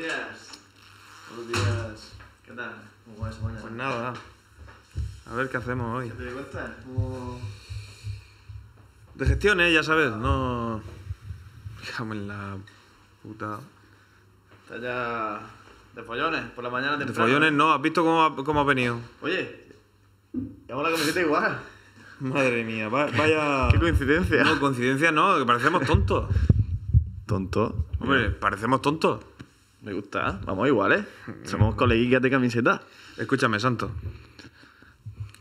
días. Buenos días. ¿Qué tal? Muy Pues nada. A ver qué hacemos hoy. ¿Qué te cuesta? ¿Cómo... De gestión, eh, ya sabes, no. Déjame en la puta. Está ya. De follones, por la mañana temprano. De follones no, ¿has visto cómo ha, cómo ha venido? Oye, llevamos la camiseta igual. Madre mía, vaya. Qué coincidencia. No, coincidencia no, que parecemos tontos. ¿Tontos? Hombre, parecemos tontos. Me gusta. ¿eh? Vamos iguales. ¿eh? Somos mm. coleguillas de camiseta. Escúchame, Santo.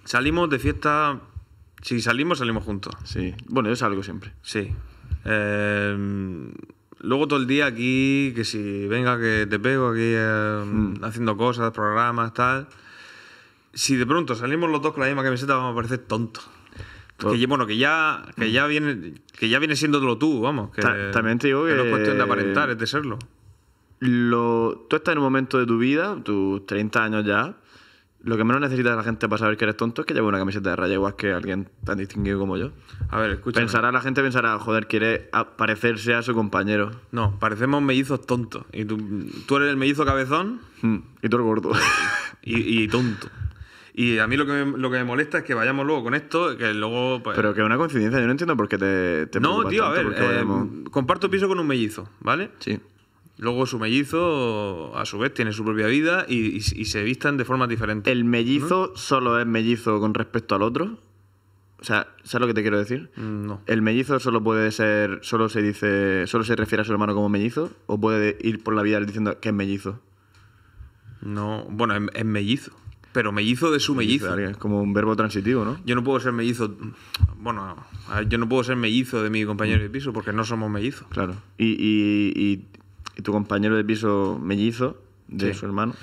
Salimos de fiesta. Si salimos, salimos juntos. Sí. Bueno, yo salgo siempre. Sí. Em, luego todo el día aquí, que si venga, que te pego aquí em, mm. haciendo cosas, programas, tal. Si de pronto salimos los dos con la misma camiseta, vamos a parecer tontos. Que, pues- bueno, que ya, que ya mm. viene, que ya viene siendo lo tú, vamos. Que, también te digo que, que no es cuestión de aparentar, es de serlo lo, tú estás en un momento de tu vida, tus 30 años ya, lo que menos necesita la gente para saber que eres tonto es que lleve una camiseta de raya igual que alguien tan distinguido como yo. A ver, escucha. Pensará, la gente pensará, joder, quiere parecerse a su compañero. No, parecemos mellizos tontos. Y tú, eres el mellizo cabezón. Hmm, y tú eres gordo. y, tonto. Y a mí lo que, me, molesta es que vayamos luego con esto, que luego... Pues Pero que es una coincidencia, yo no entiendo por qué te... no, tío, a ver, eh, comparto piso con un mellizo, ¿vale? Sí. Luego su mellizo, a su vez, tiene su propia vida y, se vistan de formas diferentes. ¿El mellizo solo es mellizo con respecto al otro? O sea, ¿sabes lo que te quiero decir? Mm, no. ¿El mellizo solo puede ser, solo se dice, solo se refiere a su hermano como mellizo? ¿O puede ir por la vida diciendo que es mellizo? No, bueno, es, mellizo. Pero mellizo de su mellizo. Es como un verbo transitivo, ¿no? Yo no puedo ser mellizo. Bueno, yo no puedo ser mellizo de mi compañero mm. de piso porque no somos mellizos. Claro. Y, y, y, y tu compañero de piso mellizo de su hermano.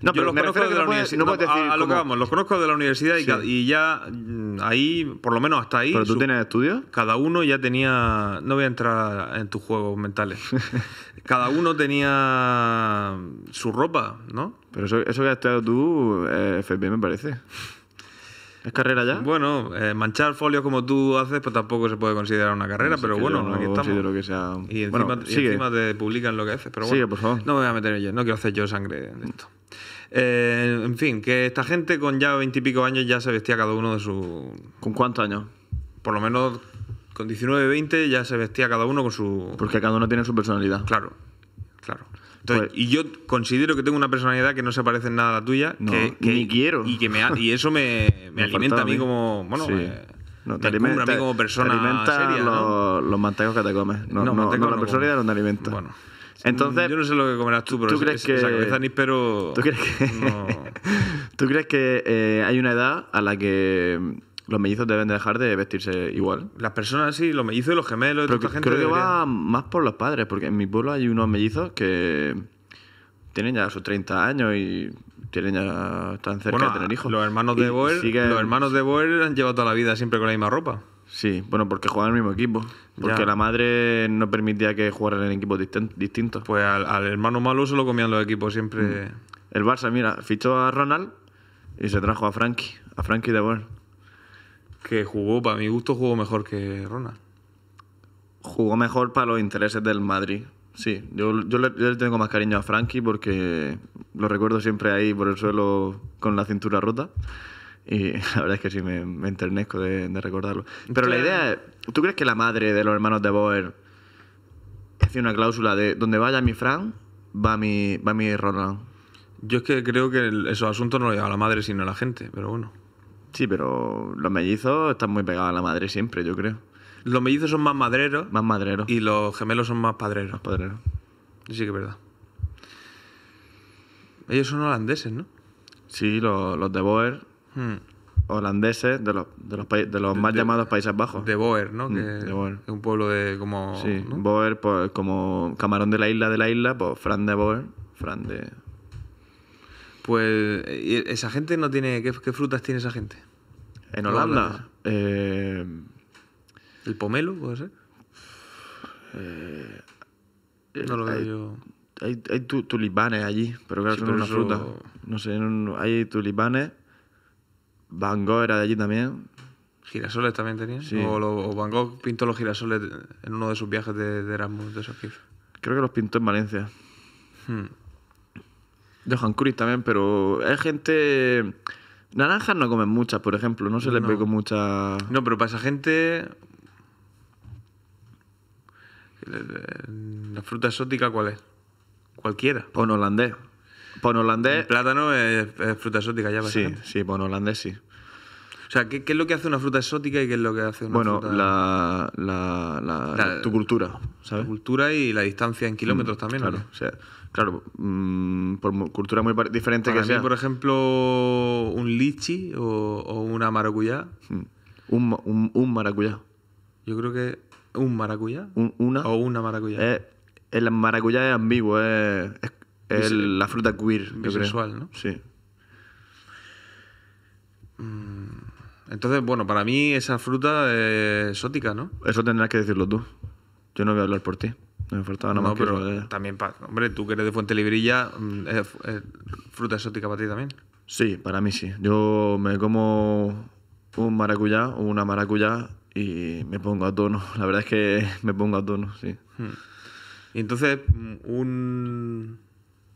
No, pero los conozco de la universidad. conozco de la universidad y, ya mm, ahí, por lo menos hasta ahí. ¿Pero tú tenías estudios? Cada uno ya tenía. No voy a entrar en tus juegos mentales. cada uno tenía su ropa, ¿no? Pero eso, que has estudiado tú, eh, me parece. ¿Es carrera ya? Bueno, eh, manchar folios como tú haces, pues tampoco se puede considerar una carrera, pero bueno, aquí estamos. Que sea... y, encima, y, encima, te publican lo que haces, pero bueno. por favor. No me voy a meter yo, no quiero hacer yo sangre en esto. Eh, en fin, que esta gente con ya veintipico años ya se vestía cada uno de su. ¿Con cuántos años? Por lo menos con 19, 20 ya se vestía cada uno con su. Porque cada uno tiene su personalidad. Claro, claro. Pues- y yo considero que tengo una personalidad que no se parece en nada a la tuya. que, ni quiero. Y, me, eso me, alimenta a mí, como. Bueno, no, te, alimenta, a mí como persona te alimenta seria, los, los mantecos que te comes. No, no, no, la personalidad no te alimenta. Bueno. Entonces, yo no sé lo que comerás tú, pero ¿tú crees que, ¿Tú crees que, no. ¿tú crees que eh, hay una edad a la que los mellizos deben dejar de vestirse igual. Las personas sí, los mellizos y los gemelos. y toda gente creo que va más por los padres, porque en mi pueblo hay unos mellizos que tienen ya sus 30 años y tienen ya están cerca de tener hijos. Los hermanos de Boer, los hermanos de han llevado toda la vida siempre con la misma ropa. Sí, bueno, porque juegan en el mismo equipo. Porque la madre no permitía que jugaran en equipos distintos. Pues al, hermano malo se lo comían los equipos siempre. Mm. El Barça, mira, fichó a Ronald y se trajo a Frankie, a Frankie de Boer que jugó, para mi gusto, jugó mejor que Ronald. Jugó mejor para los intereses del Madrid. Sí, yo, le, tengo más cariño a Frankie porque lo recuerdo siempre ahí por el suelo con la cintura rota. Y la verdad es que sí, me, enternezco de, recordarlo. Pero la idea es, ¿tú crees que la madre de los hermanos de Boer hace una cláusula de donde vaya mi Frank, va mi, mi Ronald? Yo es que creo que esos asuntos no lo lleva la madre, sino la gente, pero bueno. Sí, pero los mellizos están muy pegados a la madre siempre, yo creo. Los mellizos son más madreros. Más madreros. Y los gemelos son más padreros. Más padreros. Sí, que es verdad. Ellos son holandeses, ¿no? Sí, los, de Boer. Hmm. Holandeses de los, de los, más llamados Países Bajos. De Boer, ¿no? Mm, de Boer. Es un pueblo de como. Sí, ¿no? Boer, pues, como camarón de la isla de la isla, pues Fran de Boer, Fran de. Pues. ¿Esa gente no tiene. qué frutas tiene esa gente? En Holanda. Eh, ¿El pomelo puede ser? Eh, no lo veo yo. Hay, tulipanes allí, pero claro, son una fruta. No sé, hay tulipanes. Van Gogh era de allí también. ¿Girasoles también tenía? Sí. O, Van Gogh pintó los girasoles en uno de sus viajes de, Erasmus, de esos Creo que los pintó en Valencia. Hmm. De Johan también, pero hay gente Naranjas no comen muchas, por ejemplo, no se les ve con mucha. No, pero para esa gente. ¿La fruta exótica cuál es? Cualquiera. Pon holandés. Pon holandés. El plátano es, fruta exótica ya, para Sí, sí, pon holandés sí. O sea, ¿qué, es lo que hace una fruta exótica y qué es lo que hace una bueno, fruta...? Bueno, la, tu cultura, ¿sabes? cultura y la distancia en kilómetros mm, también, claro, claro, mm, por cultura muy diferente Para que mí, sea. por ejemplo, un lichi o, una maracuyá. Mm, un, un, maracuyá. Yo creo que un maracuyá. una. O una maracuyá. el maracuyá es ambiguo, es, es, la fruta queer. Bisexual, yo creo. ¿no? Sí. Entonces, bueno, para mí esa fruta es exótica, ¿no? Eso tendrás que decirlo tú. Yo no voy a hablar por ti. No me faltaba nada más pero también, para, hombre, tú que eres de Fuente Librilla, mm, ¿es, fruta exótica para ti también? Sí, para mí sí. Yo me como un maracuyá o una maracuyá y me pongo a tono. La verdad es que me pongo a tono, sí. Hmm. Y entonces, mm, un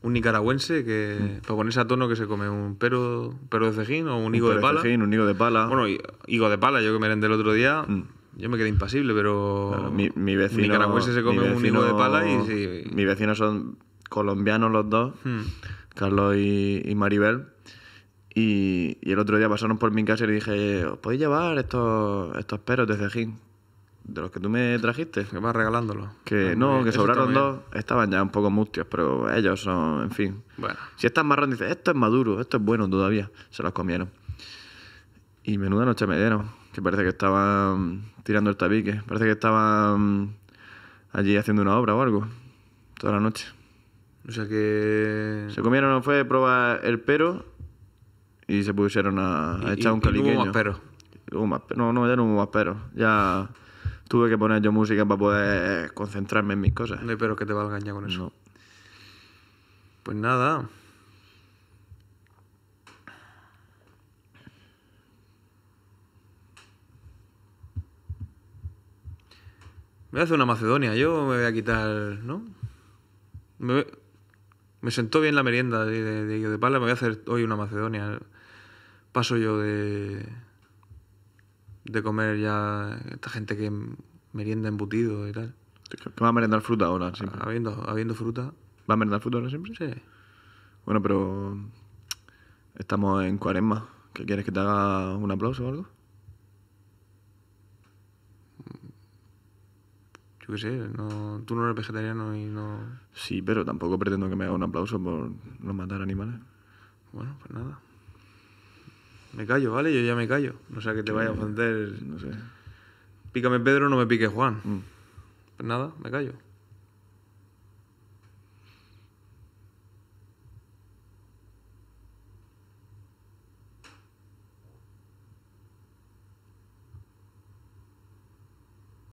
un nicaragüense que mm. pues con ponerse tono que se come un perro pero de cejín o un higo de pala. cejín, un higo de pala. Bueno, higo de pala, yo que me rendé el otro día, mm. yo me quedé impasible, pero mi, vecino un nicaragüense se come un higo de pala y Mi vecino son colombianos los dos, mm. Carlos y, Maribel. Y, el otro día pasaron por mi casa y le dije, ¿os podéis llevar estos, estos perros de cejín? de los que tú me trajiste. Que vas regalándolo. Que ah, no, que sobraron dos, estaban ya un poco mustios, pero ellos son, en fin. Bueno. Si estás marrón, dices, esto es maduro, esto es bueno todavía. Se los comieron. Y menuda noche me dieron, que parece que estaban tirando el tabique. Parece que estaban allí haciendo una obra o algo. Toda la noche. O sea que. Se comieron, fue probar el pero y se pusieron a, echar un caliqueño. Y hubo más pero. no, no, ya no hubo más pero. Ya tuve que poner yo música para poder concentrarme en mis cosas. No espero que te valgan ya con eso. Pues nada. Me voy a hacer una Macedonia, yo me voy a quitar, ¿no? Me, sentó bien la merienda de, de, de pala, me voy a hacer hoy una Macedonia. Paso yo de, de comer ya esta gente que merienda embutido y tal. Que va a merendar fruta ahora siempre. Ah, habiendo, habiendo fruta. ¿Va a merendar fruta ahora siempre? Sí. Bueno, pero estamos en cuaresma. ¿Que quieres que te haga un aplauso o algo? Mm, yo qué sé, no, tú no eres vegetariano y no... Sí, pero tampoco pretendo que me haga un aplauso por no matar animales. Bueno, pues nada. Me callo, ¿vale? Yo ya me callo. No sea que te vaya a ofender. No sé. Pícame Pedro, no me pique Juan. Mm. Pues nada, me callo.